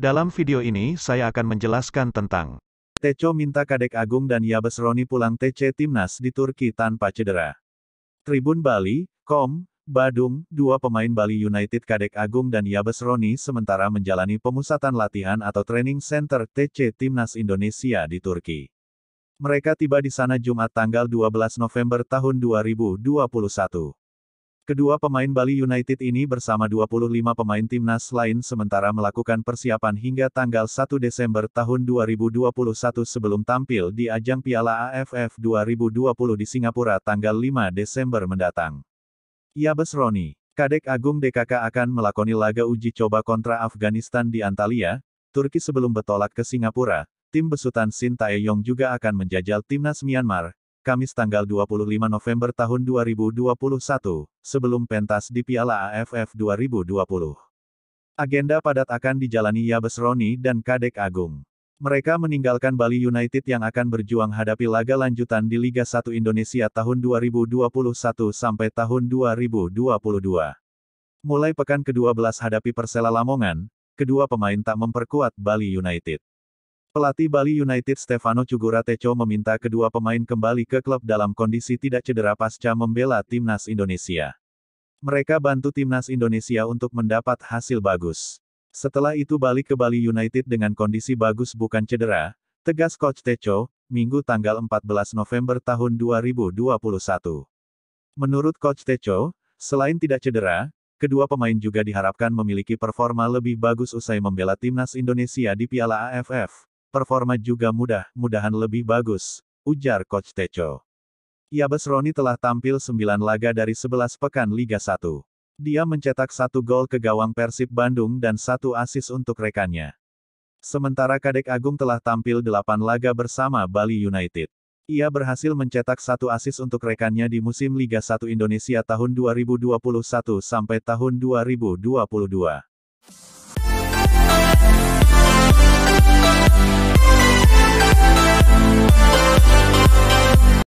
Dalam video ini saya akan menjelaskan tentang Teco minta Kadek Agung dan Yabes Roni pulang TC Timnas di Turki tanpa cedera. Tribun Bali, Kom, Badung, dua pemain Bali United Kadek Agung dan Yabes Roni sementara menjalani pemusatan latihan atau training center TC Timnas Indonesia di Turki. Mereka tiba di sana Jumat tanggal 12 November tahun 2021. Kedua pemain Bali United ini bersama 25 pemain timnas lain sementara melakukan persiapan hingga tanggal 1 Desember tahun 2021 sebelum tampil di ajang Piala AFF 2020 di Singapura tanggal 5 Desember mendatang. Yabes Roni, Kadek Agung DKK akan melakoni laga uji coba kontra Afghanistan di Antalya, Turki sebelum bertolak ke Singapura, tim besutan Shin Taeyong juga akan menjajal timnas Myanmar, Kamis tanggal 25 November tahun 2021, sebelum pentas di Piala AFF 2020. Agenda padat akan dijalani Yabes Roni dan Kadek Agung. Mereka meninggalkan Bali United yang akan berjuang hadapi laga lanjutan di Liga 1 Indonesia tahun 2021 sampai tahun 2022. Mulai pekan ke-12 hadapi Persela Lamongan, kedua pemain tak memperkuat Bali United. Pelatih Bali United Stefano Cugura Teco meminta kedua pemain kembali ke klub dalam kondisi tidak cedera pasca membela timnas Indonesia. Mereka bantu timnas Indonesia untuk mendapat hasil bagus. Setelah itu balik ke Bali United dengan kondisi bagus bukan cedera, tegas Coach Teco, Minggu tanggal 14 November tahun 2021. Menurut Coach Teco, selain tidak cedera, kedua pemain juga diharapkan memiliki performa lebih bagus usai membela timnas Indonesia di Piala AFF, Performa juga mudah, mudahan lebih bagus, ujar Coach Techo. Yabes Roni telah tampil 9 laga dari 11 pekan Liga 1. Dia mencetak satu gol ke gawang Persib Bandung dan satu asis untuk rekannya. Sementara Kadek Agung telah tampil 8 laga bersama Bali United. Ia berhasil mencetak satu asis untuk rekannya di musim Liga 1 Indonesia tahun 2021 sampai tahun 2022.